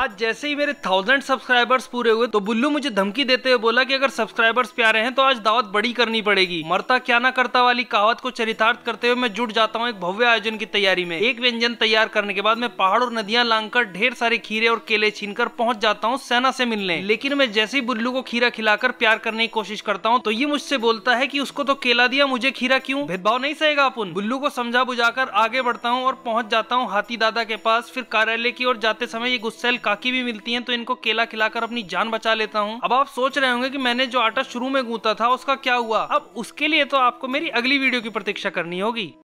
आज जैसे ही मेरे थाउजेंड सब्सक्राइबर्स पूरे हुए तो बुल्लू मुझे धमकी देते हुए बोला कि अगर सब्सक्राइबर्स प्यारे हैं तो आज दावत बड़ी करनी पड़ेगी मरता क्या ना करता वाली कहावत को चरितार्थ करते हुए मैं जुट जाता हूँ एक भव्य आयोजन की तैयारी में एक व्यंजन तैयार करने के बाद मैं पहाड़ और नदियां लांग ढेर सारे खीरे और केले कर पहुंच जाता हूँ सेना से मिलने लेकिन मैं जैसे ही बुल्लू को खीरा खिलाकर प्यार करने की कोशिश करता हूँ तो ये मुझसे बोलता है की उसको तो केला दिया मुझे खीरा क्यूँ भेदभाव नहीं सहेगा अपन बुल्लू को समझा बुझा आगे बढ़ता हूँ और पहुँच जाता हूँ हाथी दादा के पास फिर कार्यालय की ओर जाते समय ये गुस्सेल काकी भी मिलती हैं तो इनको केला खिलाकर अपनी जान बचा लेता हूँ अब आप सोच रहे होंगे कि मैंने जो आटा शुरू में गूंता था उसका क्या हुआ अब उसके लिए तो आपको मेरी अगली वीडियो की प्रतीक्षा करनी होगी